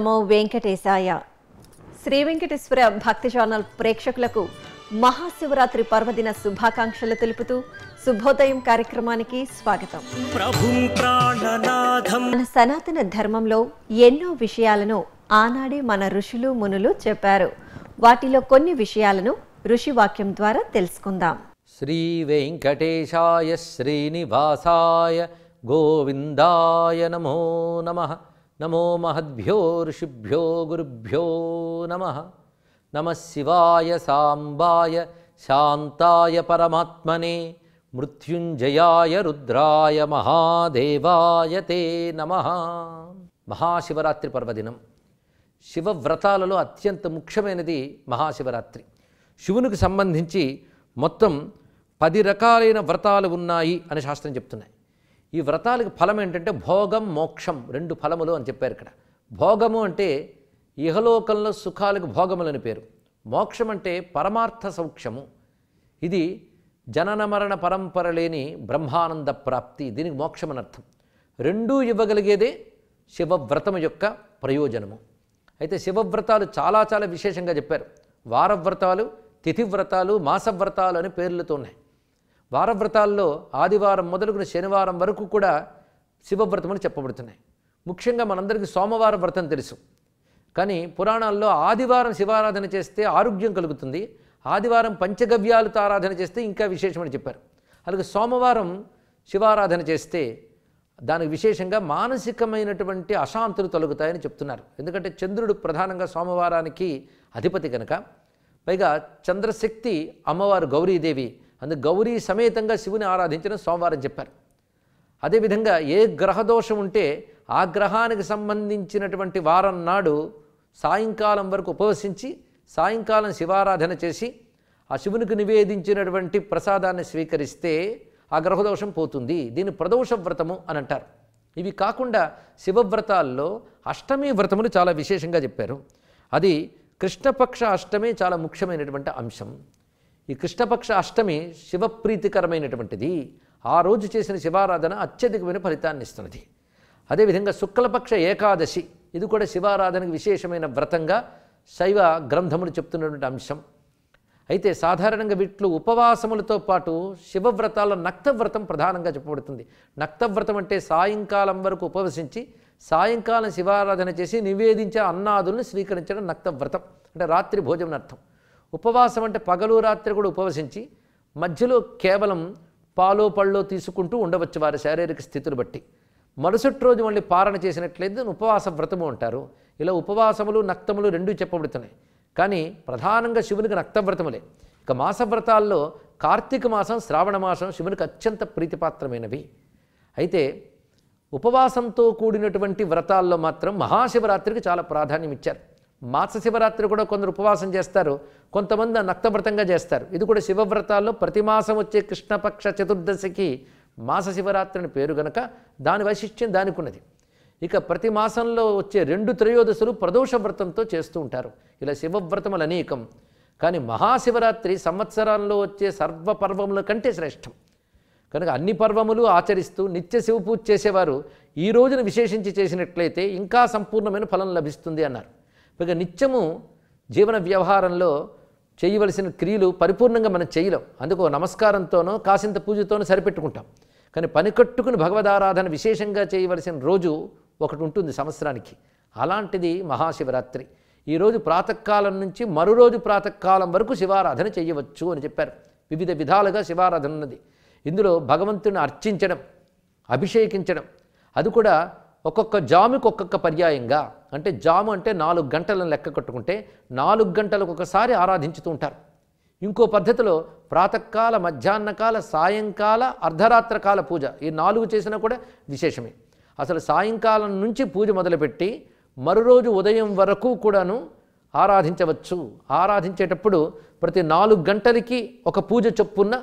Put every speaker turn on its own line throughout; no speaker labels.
promo వెంకటేశాయ శ్రీ వెంకటేశ్వర భక్తి channel ప్రేక్షకులకు మహాశివరాత్రి పర్వదిన శుభాకాంక్షలు తెలుపుతూ శుభోదయం కార్యక్రమానికి స్వాగతం మన సనాతన ధర్మంలో ఎన్నో విషయాలను ఆనాడే మన ఋషులు మునులు చెప్పారు వాటిలో కొన్ని విషయాలను ఋషివాక్యం ద్వారా తెలుసుకుందాం
శ్రీ వెంకటేశాయ శ్రీనివాసాయ గోవిందాయ నమో నమః నమో మహద్భ్యో ఋషిభ్యో గురుభ్యో నమ నమ శివాయ సాంబాయ శాంతాయ పరమాత్మనే మృత్యుంజయాయ రుద్రాయ మహాదేవాయ తే నమ మహాశివరాత్రి పర్వదినం శివవ్రతాలలో అత్యంత ముఖ్యమైనది మహాశివరాత్రి శివునికి సంబంధించి మొత్తం పది రకాలైన వ్రతాలు ఉన్నాయి అని శాస్త్రం చెప్తున్నాయి ఈ వ్రతాలకు ఫలం ఏంటంటే భోగం మోక్షం రెండు ఫలములు అని చెప్పారు ఇక్కడ భోగము అంటే ఇహలోకంలో సుఖాలకు భోగములని పేరు మోక్షం అంటే పరమార్థ సౌఖ్యము ఇది జనన మరణ పరంపర లేని బ్రహ్మానంద ప్రాప్తి దీనికి మోక్షం అర్థం రెండూ ఇవ్వగలిగేదే శివవ్రతము యొక్క ప్రయోజనము అయితే శివవ్రతాలు చాలా చాలా విశేషంగా చెప్పారు వారవ్రతాలు తిథివ్రతాలు మాసవ్రతాలు అనే పేర్లతో ఉన్నాయి వారవ్రతాల్లో ఆదివారం మొదలుకున్న శనివారం వరకు కూడా శివవ్రతం అని చెప్పబడుతున్నాయి ముఖ్యంగా మనందరికీ సోమవార వ్రతం తెలుసు కానీ పురాణాల్లో ఆదివారం శివారాధన చేస్తే ఆరోగ్యం కలుగుతుంది ఆదివారం పంచగవ్యాలతో ఆరాధన చేస్తే ఇంకా విశేషమని చెప్పారు అలాగే సోమవారం శివారాధన చేస్తే దానికి విశేషంగా మానసికమైనటువంటి అశాంతులు తొలగుతాయని చెప్తున్నారు ఎందుకంటే చంద్రుడు ప్రధానంగా సోమవారానికి అధిపతి కనుక పైగా చంద్రశక్తి అమ్మవారు గౌరీదేవి అందుకు గౌరీ సమేతంగా శివుని ఆరాధించడం సోమవారం చెప్పారు అదేవిధంగా ఏ గ్రహదోషం ఉంటే ఆ గ్రహానికి సంబంధించినటువంటి వారం నాడు సాయంకాలం వరకు ఉపవసించి సాయంకాలం శివారాధన చేసి ఆ శివునికి నివేదించినటువంటి ప్రసాదాన్ని స్వీకరిస్తే ఆ గ్రహదోషం పోతుంది దీన్ని ప్రదోష వ్రతము అని అంటారు ఇవి కాకుండా శివవ్రతాల్లో అష్టమి వ్రతములు చాలా విశేషంగా చెప్పారు అది కృష్ణపక్ష అష్టమే చాలా ముఖ్యమైనటువంటి అంశం ఈ కృష్ణపక్ష అష్టమి శివప్రీతికరమైనటువంటిది ఆ రోజు చేసిన శివారాధన అత్యధికమైన ఫలితాన్ని ఇస్తున్నది అదేవిధంగా శుక్లపక్ష ఏకాదశి ఇది కూడా శివారాధనకు విశేషమైన వ్రతంగా శైవ గ్రంథములు చెప్తున్నటువంటి అంశం అయితే సాధారణంగా వీటిలో ఉపవాసములతో పాటు శివవ్రతాల నక్తవ్రతం ప్రధానంగా చెప్పబడుతుంది నక్తవ్రతం అంటే సాయంకాలం వరకు ఉపవసించి సాయంకాలం శివారాధన చేసి నివేదించే అన్నాదులను స్వీకరించడం నక్తవ్రతం అంటే రాత్రి భోజనం అర్థం ఉపవాసం అంటే పగలు రాత్రి కూడా ఉపవసించి మధ్యలో కేవలం పాలు పళ్ళు తీసుకుంటూ ఉండవచ్చు వారి శారీరక స్థితిని బట్టి మరుసటి రోజు మళ్ళీ పారణ చేసినట్లయితే ఉపవాస వ్రతము అంటారు ఇలా ఉపవాసములు నక్తములు రెండూ చెప్పబడుతున్నాయి కానీ ప్రధానంగా శివునికి నక్తవ్రతములే ఇక మాసవ్రతాల్లో కార్తీక మాసం శ్రావణ మాసం శివునికి అత్యంత ప్రీతిపాత్రమైనవి అయితే ఉపవాసంతో కూడినటువంటి వ్రతాల్లో మాత్రం మహాశివరాత్రికి చాలా ప్రాధాన్యం ఇచ్చారు మాస శివరాత్రి కూడా కొందరు ఉపవాసం చేస్తారు కొంతమంది నక్తవ్రతంగా చేస్తారు ఇది కూడా శివవ్రతాల్లో ప్రతి మాసం వచ్చే కృష్ణపక్ష చతుర్దశికి మాస శివరాత్రి అని పేరు గనక దాని వైశిష్ట్యం దానికి ఉన్నది ఇక ప్రతి మాసంలో వచ్చే రెండు త్రయోదశులు ప్రదోష వ్రతంతో చేస్తూ ఉంటారు ఇలా శివవ్రతములు అనేకం కానీ మహాశివరాత్రి సంవత్సరాల్లో వచ్చే సర్వపర్వముల కంటే శ్రేష్టం కనుక అన్ని పర్వములు ఆచరిస్తూ నిత్య శివ పూజ చేసేవారు ఈ రోజున విశేషించి చేసినట్లయితే ఇంకా సంపూర్ణమైన ఫలం లభిస్తుంది అన్నారు ఇక నిత్యము జీవన వ్యవహారంలో చేయవలసిన క్రియలు పరిపూర్ణంగా మనం చేయలేం అందుకు నమస్కారంతోనో కాసింత పూజతోనో సరిపెట్టుకుంటాం కానీ పని కట్టుకుని భగవదారాధన విశేషంగా చేయవలసిన రోజు ఒకటి ఉంటుంది సంవత్సరానికి అలాంటిది మహాశివరాత్రి ఈరోజు ప్రాతకాలం నుంచి మరో రోజు ప్రాతకాలం వరకు శివారాధన చేయవచ్చు అని చెప్పారు వివిధ విధాలుగా శివారాధన ఉన్నది ఇందులో భగవంతుని అర్చించడం అభిషేకించడం అది కూడా ఒక్కొక్క జామికి ఒక్కొక్క పర్యాయంగా అంటే జాము అంటే నాలుగు గంటలను లెక్క కట్టుకుంటే నాలుగు గంటలకు ఒకసారి ఆరాధించుతూ ఉంటారు ఇంకో పద్ధతిలో ప్రాతకాల మధ్యాహ్నకాల సాయంకాల అర్ధరాత్రకాల పూజ ఈ నాలుగు చేసినా కూడా విశేషమే అసలు సాయంకాలం నుంచి పూజ మొదలుపెట్టి మరోరోజు ఉదయం వరకు కూడాను ఆరాధించవచ్చు ఆరాధించేటప్పుడు ప్రతి నాలుగు గంటలకి ఒక పూజ చొప్పున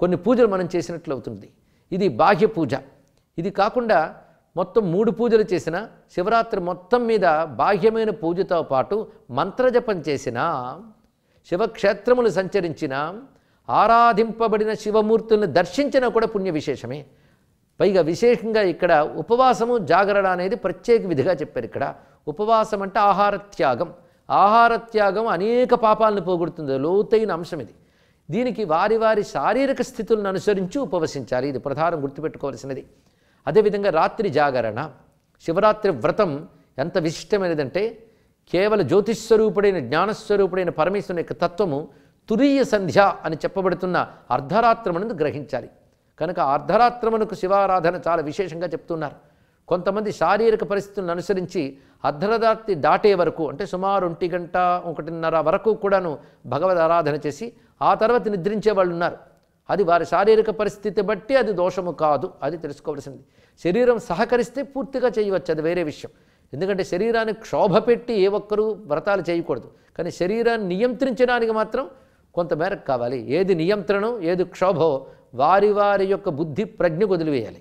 కొన్ని పూజలు మనం చేసినట్లు అవుతుంది ఇది బాహ్య పూజ ఇది కాకుండా మొత్తం మూడు పూజలు చేసిన శివరాత్రి మొత్తం మీద బాహ్యమైన పూజతో పాటు మంత్రజపం చేసిన శివక్షేత్రములు సంచరించిన ఆరాధింపబడిన శివమూర్తులను దర్శించినా కూడా పుణ్య విశేషమే పైగా విశేషంగా ఇక్కడ ఉపవాసము జాగరణ అనేది ప్రత్యేక విధిగా చెప్పారు ఇక్కడ ఉపవాసం అంటే ఆహార త్యాగం ఆహార త్యాగం అనేక పాపాలను పోగొడుతుంది లోతైన అంశం ఇది దీనికి వారి వారి శారీరక స్థితులను అనుసరించి ఉపవసించాలి ఇది ప్రధానం గుర్తుపెట్టుకోవాల్సినది అదేవిధంగా రాత్రి జాగరణ శివరాత్రి వ్రతం ఎంత విశిష్టమైనదంటే కేవల జ్యోతిస్వరూపుడైన జ్ఞానస్వరూపుడైన పరమేశ్వరుని యొక్క తత్వము తురీయ సంధ్య అని చెప్పబడుతున్న అర్ధరాత్రమును గ్రహించాలి కనుక అర్ధరాత్రమునకు శివారాధన చాలా విశేషంగా చెప్తున్నారు కొంతమంది శారీరక పరిస్థితులను అనుసరించి అర్ధరాత్రి దాటే వరకు అంటే సుమారు ఒంటి గంట ఒకటిన్నర వరకు కూడాను భగవద్ ఆరాధన చేసి ఆ తర్వాత నిద్రించే వాళ్ళు ఉన్నారు అది వారి శారీరక పరిస్థితి బట్టి అది దోషము కాదు అది తెలుసుకోవలసింది శరీరం సహకరిస్తే పూర్తిగా చేయవచ్చు అది వేరే విషయం ఎందుకంటే శరీరాన్ని క్షోభ పెట్టి ఏ ఒక్కరూ వ్రతాలు చేయకూడదు కానీ శరీరాన్ని నియంత్రించడానికి మాత్రం కొంతమేరకు కావాలి ఏది నియంత్రణం ఏది క్షోభో వారి వారి యొక్క బుద్ధి ప్రజ్ఞ వదిలివేయాలి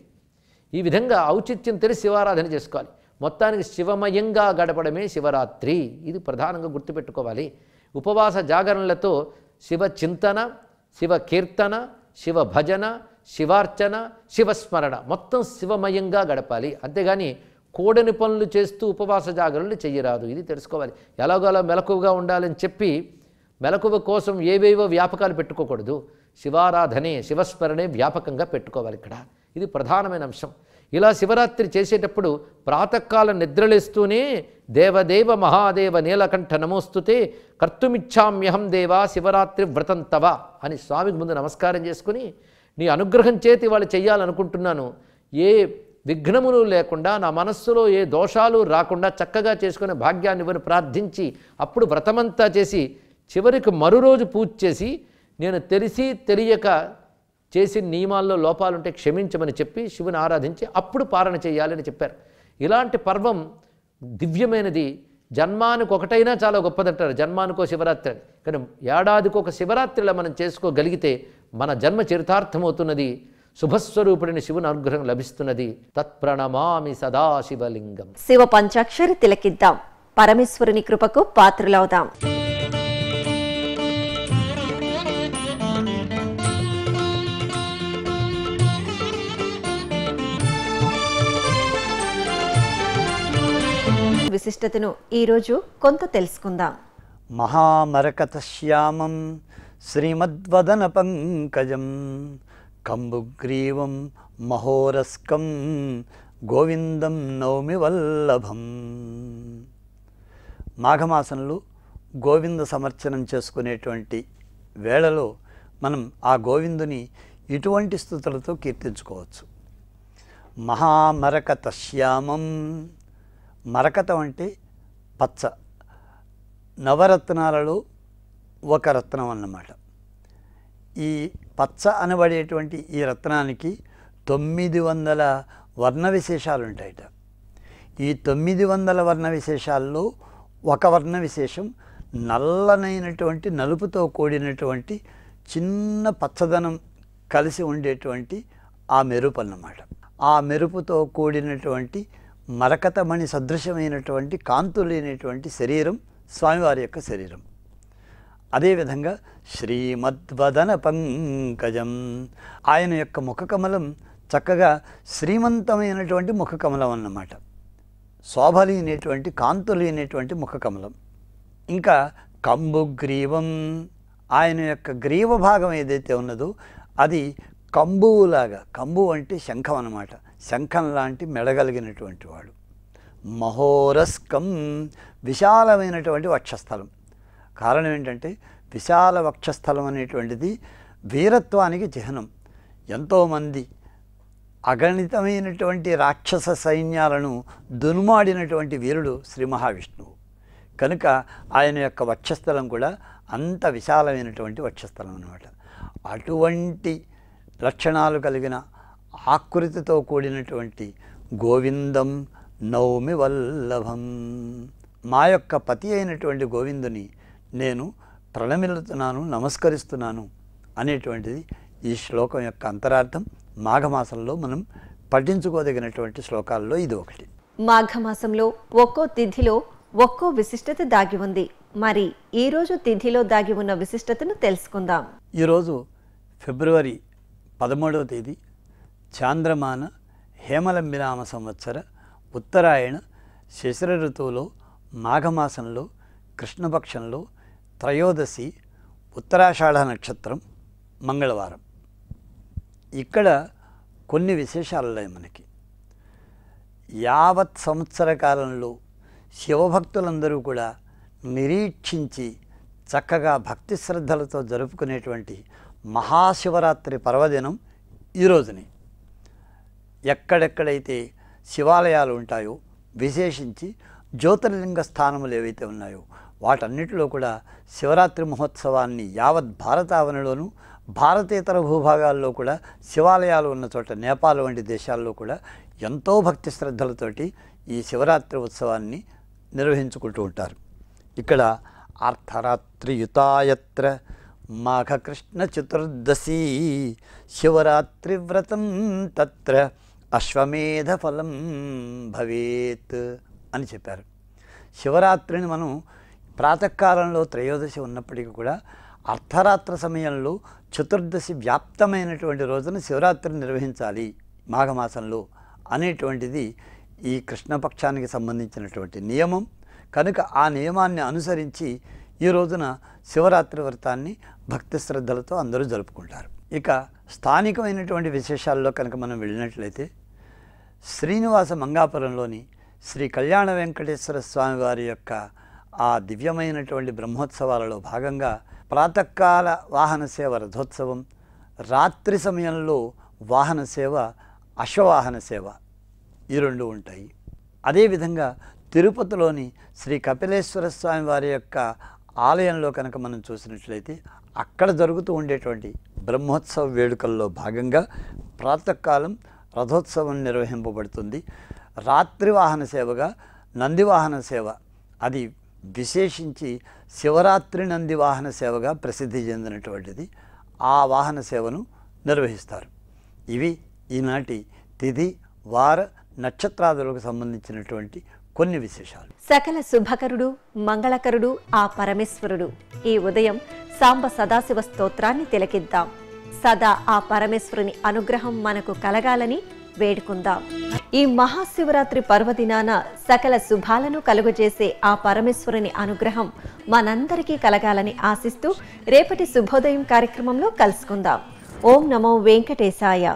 ఈ విధంగా ఔచిత్యం తెలిసి శివారాధన చేసుకోవాలి మొత్తానికి శివమయంగా గడపడమే శివరాత్రి ఇది ప్రధానంగా గుర్తుపెట్టుకోవాలి ఉపవాస జాగరణలతో శివ చింతన శివ కీర్తన శివ భజన శివార్చన శివస్మరణ మొత్తం శివమయంగా గడపాలి అంతేగాని కోడని పనులు చేస్తూ ఉపవాస జాగరణలు చేయరాదు ఇది తెలుసుకోవాలి ఎలాగోలా మెలకువగా ఉండాలని చెప్పి మెలకువ కోసం ఏవేవో వ్యాపకాలు పెట్టుకోకూడదు శివారాధనే శివస్మరణే వ్యాపకంగా పెట్టుకోవాలి ఇక్కడ ఇది ప్రధానమైన అంశం ఇలా శివరాత్రి చేసేటప్పుడు ప్రాతకాల నిద్రలేస్తూనే దేవదేవ మహాదేవ నీలకంఠ నమోస్తుతే కర్తుమిచ్చామ్యహం దేవా శివరాత్రి వ్రతం తవ అని స్వామికి ముందు నమస్కారం చేసుకుని నీ అనుగ్రహం చేతి వాళ్ళు చెయ్యాలనుకుంటున్నాను ఏ విఘ్నములు లేకుండా నా మనస్సులో ఏ దోషాలు రాకుండా చక్కగా చేసుకునే భాగ్యాన్ని ఇవ్వని ప్రార్థించి అప్పుడు వ్రతమంతా చేసి చివరికి రోజు పూజ చేసి నేను తెలిసి తెలియక చేసిన నియమాల్లో లోపాలుంటే క్షమించమని చెప్పి శివుని ఆరాధించి అప్పుడు పారణ చేయాలని చెప్పారు ఇలాంటి పర్వం దివ్యమైనది జన్మానికి ఒకటైనా చాలా గొప్పదంటారు జన్మానికో శివరాత్రి అని కానీ ఏడాదికి ఒక శివరాత్రిలో మనం చేసుకోగలిగితే మన జన్మ చరితార్థమవుతున్నది శుభస్వరూపుడిని శివుని అనుగ్రహం లభిస్తున్నది తత్ప్రణమామి సదాశివలింగం
శివ పంచాక్షరి తిలకిద్దాం పరమేశ్వరుని కృపకు పాత్రులవుదాం విశిష్టతను ఈరోజు కొంత తెలుసుకుందాం
శ్యామం శ్రీమద్వదన పంకజం కంబుగ్రీవం మహోరస్కం గోవిందం నవమి వల్లభం మాఘమాసంలో గోవింద సమర్చనం చేసుకునేటువంటి వేళలో మనం ఆ గోవిందుని ఇటువంటి స్థుతులతో కీర్తించుకోవచ్చు మహామరకత శ్యామం మరకత వంటి పచ్చ నవరత్నాలలో ఒక రత్నం అన్నమాట ఈ పచ్చ అనబడేటువంటి ఈ రత్నానికి తొమ్మిది వందల వర్ణ విశేషాలు ఉంటాయట ఈ తొమ్మిది వందల వర్ణ విశేషాల్లో ఒక వర్ణ విశేషం నల్లనైనటువంటి నలుపుతో కూడినటువంటి చిన్న పచ్చదనం కలిసి ఉండేటువంటి ఆ మెరుపు అన్నమాట ఆ మెరుపుతో కూడినటువంటి మరకతమణి సదృశమైనటువంటి కాంతులేనటువంటి శరీరం స్వామివారి యొక్క శరీరం అదేవిధంగా శ్రీమద్వదన పంకజం ఆయన యొక్క ముఖకమలం చక్కగా శ్రీమంతమైనటువంటి ముఖకమలం అన్నమాట కాంతు కాంతులేనటువంటి ముఖకమలం ఇంకా కంబు గ్రీవం ఆయన యొక్క గ్రీవ భాగం ఏదైతే ఉన్నదో అది కంబువులాగా కంబు అంటే శంఖం అన్నమాట శంఖం లాంటి మెడగలిగినటువంటి వాడు మహోరస్కం విశాలమైనటువంటి వక్షస్థలం కారణం ఏంటంటే విశాల వక్షస్థలం అనేటువంటిది వీరత్వానికి చిహ్నం ఎంతోమంది అగణితమైనటువంటి రాక్షస సైన్యాలను దునుమాడినటువంటి వీరుడు శ్రీ మహావిష్ణువు కనుక ఆయన యొక్క వక్షస్థలం కూడా అంత విశాలమైనటువంటి వక్షస్థలం అనమాట అటువంటి లక్షణాలు కలిగిన ఆకృతితో కూడినటువంటి గోవిందం నౌమి వల్లభం మా యొక్క పతి అయినటువంటి గోవిందుని నేను ప్రణమిల్లుతున్నాను నమస్కరిస్తున్నాను అనేటువంటిది ఈ శ్లోకం యొక్క అంతరార్థం మాఘమాసంలో మనం పఠించుకోదగినటువంటి శ్లోకాల్లో ఇది ఒకటి
మాఘమాసంలో ఒక్కో తిథిలో ఒక్కో విశిష్టత దాగి ఉంది మరి ఈరోజు తిథిలో దాగి ఉన్న విశిష్టతను తెలుసుకుందాం
ఈరోజు ఫిబ్రవరి పదమూడవ తేదీ చాంద్రమాన హేమలంబినామ సంవత్సర ఉత్తరాయణ శిశిర ఋతువులో మాఘమాసంలో కృష్ణపక్షంలో త్రయోదశి ఉత్తరాషాఢ నక్షత్రం మంగళవారం ఇక్కడ కొన్ని విశేషాలు ఉన్నాయి మనకి యావత్ సంవత్సర కాలంలో శివభక్తులందరూ కూడా నిరీక్షించి చక్కగా భక్తి శ్రద్ధలతో జరుపుకునేటువంటి మహాశివరాత్రి పర్వదినం ఈరోజునే ఎక్కడెక్కడైతే శివాలయాలు ఉంటాయో విశేషించి జ్యోతిర్లింగ స్థానములు ఏవైతే ఉన్నాయో వాటన్నిటిలో కూడా శివరాత్రి మహోత్సవాన్ని యావత్ భారతావనిలోనూ భారతేతర భూభాగాల్లో కూడా శివాలయాలు ఉన్న చోట నేపాల్ వంటి దేశాల్లో కూడా ఎంతో భక్తి శ్రద్ధలతోటి ఈ శివరాత్రి ఉత్సవాన్ని నిర్వహించుకుంటూ ఉంటారు ఇక్కడ అర్ధరాత్రియుతాయత్ర మాఘకృష్ణ చతుర్దశి శివరాత్రి వ్రతం తత్ర అశ్వమేధ ఫలం భవేత్ అని చెప్పారు శివరాత్రిని మనం ప్రాతకాలంలో త్రయోదశి ఉన్నప్పటికీ కూడా అర్ధరాత్ర సమయంలో చతుర్దశి వ్యాప్తమైనటువంటి రోజున శివరాత్రిని నిర్వహించాలి మాఘమాసంలో అనేటువంటిది ఈ కృష్ణపక్షానికి సంబంధించినటువంటి నియమం కనుక ఆ నియమాన్ని అనుసరించి ఈ రోజున శివరాత్రి వ్రతాన్ని భక్తి శ్రద్ధలతో అందరూ జరుపుకుంటారు ఇక స్థానికమైనటువంటి విశేషాల్లో కనుక మనం వెళ్ళినట్లయితే శ్రీనివాస మంగాపురంలోని శ్రీ కళ్యాణ వెంకటేశ్వర స్వామి వారి యొక్క ఆ దివ్యమైనటువంటి బ్రహ్మోత్సవాలలో భాగంగా ప్రాతకాల వాహన సేవ రథోత్సవం రాత్రి సమయంలో వాహన సేవ అశ్వవాహన సేవ ఈ రెండు ఉంటాయి అదేవిధంగా తిరుపతిలోని శ్రీ కపిలేశ్వర స్వామి వారి యొక్క ఆలయంలో కనుక మనం చూసినట్లయితే అక్కడ జరుగుతూ ఉండేటువంటి బ్రహ్మోత్సవ వేడుకల్లో భాగంగా ప్రాతకాలం రథోత్సవం నిర్వహింపబడుతుంది రాత్రి వాహన సేవగా నందివాహన సేవ అది విశేషించి శివరాత్రి నంది వాహన సేవగా ప్రసిద్ధి చెందినటువంటిది ఆ వాహన సేవను నిర్వహిస్తారు ఇవి ఈనాటి తిథి వార నక్షత్రాదులకు సంబంధించినటువంటి కొన్ని విశేషాలు
సకల శుభకరుడు మంగళకరుడు ఆ పరమేశ్వరుడు ఈ ఉదయం సాంబ సదాశివ స్తోత్రాన్ని తిలకిద్దాం సదా ఆ పరమేశ్వరుని అనుగ్రహం మనకు కలగాలని వేడుకుందాం ఈ మహాశివరాత్రి పర్వదినాన సకల శుభాలను కలుగజేసే ఆ పరమేశ్వరుని అనుగ్రహం మనందరికీ కలగాలని ఆశిస్తూ రేపటి శుభోదయం కార్యక్రమంలో కలుసుకుందాం ఓం నమో వెంకటేశాయ